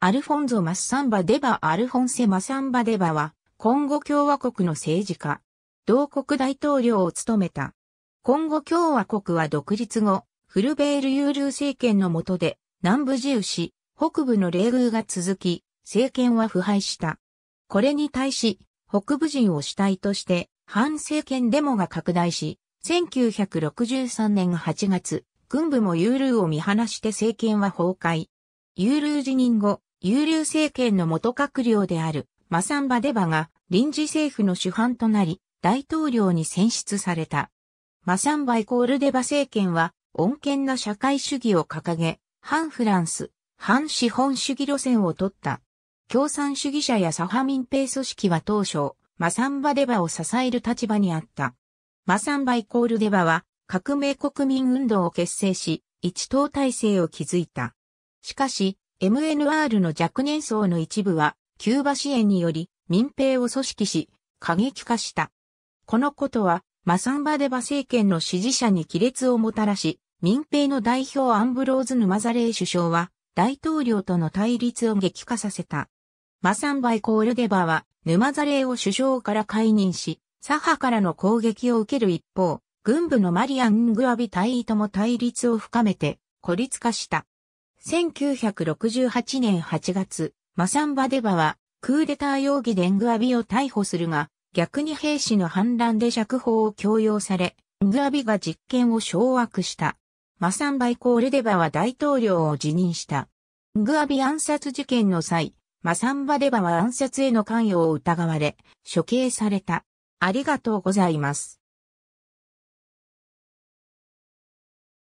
アルフォンゾ・マッサンバ・デバ・アルフォンセ・マサンバ・デバは、コンゴ共和国の政治家、同国大統領を務めた。コンゴ共和国は独立後、フルベール・ユールー政権の下で、南部自由し、北部の冷遇が続き、政権は腐敗した。これに対し、北部人を主体として、反政権デモが拡大し、1963年8月、軍部もユールーを見放して政権は崩壊。ユールー辞任後、有流政権の元閣僚であるマサンバデバが臨時政府の主犯となり大統領に選出された。マサンバイコールデバ政権は穏健な社会主義を掲げ、反フランス、反資本主義路線を取った。共産主義者やサファ民兵組織は当初、マサンバデバを支える立場にあった。マサンバイコールデバは革命国民運動を結成し、一党体制を築いた。しかし、MNR の若年層の一部は、キューバ支援により民兵を組織し、過激化した。このことは、マサンバデバ政権の支持者に亀裂をもたらし、民兵の代表アンブローズ・ヌマザレー首相は、大統領との対立を激化させた。マサンバイコールデバは、ヌマザレーを首相から解任し、左派からの攻撃を受ける一方、軍部のマリアン・グアビ隊とも対立を深めて、孤立化した。1968年8月、マサンバデバは、クーデター容疑でングアビを逮捕するが、逆に兵士の反乱で釈放を強要され、ングアビが実権を掌握した。マサンバイコールデバは大統領を辞任した。ングアビ暗殺事件の際、マサンバデバは暗殺への関与を疑われ、処刑された。ありがとうございます。